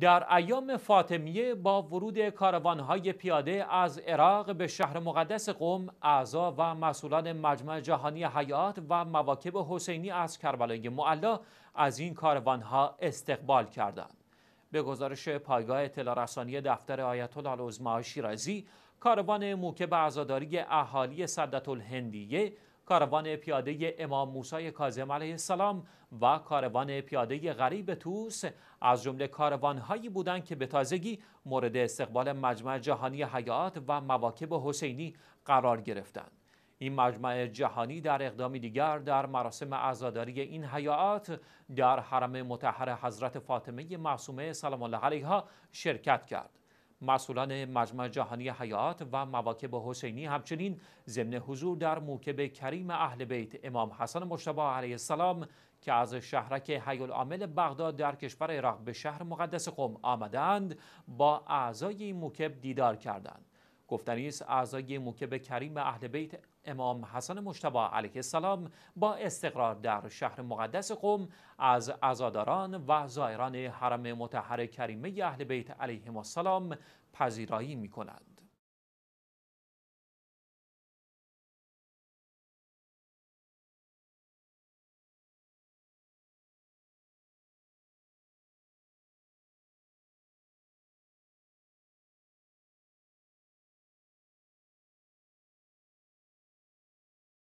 در ایام فاطمیه با ورود کاروانهای پیاده از عراق به شهر مقدس قوم، اعضا و مسئولان مجمع جهانی حیات و مواکب حسینی از کربلای معلا از این کاروانها استقبال کردند به گزارش پایگاه اطلاع رسانی دفتر آیت الله شیرازی کاروان موکب عزاداری اهالی صدت الهندیه کاروان پیاده امام موسی کاظم علیه السلام و کاروان پیاده غریب توس از جمله کاروانهایی بودند که به تازگی مورد استقبال مجمع جهانی حیات و مواکب حسینی قرار گرفتند. این مجمع جهانی در اقدامی دیگر در مراسم عزاداری این حیات در حرم متحر حضرت فاطمه معصومه سلام الله علیها شرکت کرد. مسئولان مجمع جهانی حیات و مواکب حسینی همچنین ضمن حضور در موکب کریم اهل بیت امام حسن مشتبه علیه السلام که از شهرک عامل بغداد در کشور عراق به شهر مقدس قم آمدند با اعضای موکب دیدار کردند گفتنی است اعضای موکب کریم اهل بیت امام حسن مجتبی علیه السلام با استقرار در شهر مقدس قوم از عزاداران و زائران حرم متحر کریمه اهل بیت علیهم السلام پذیرایی می کند.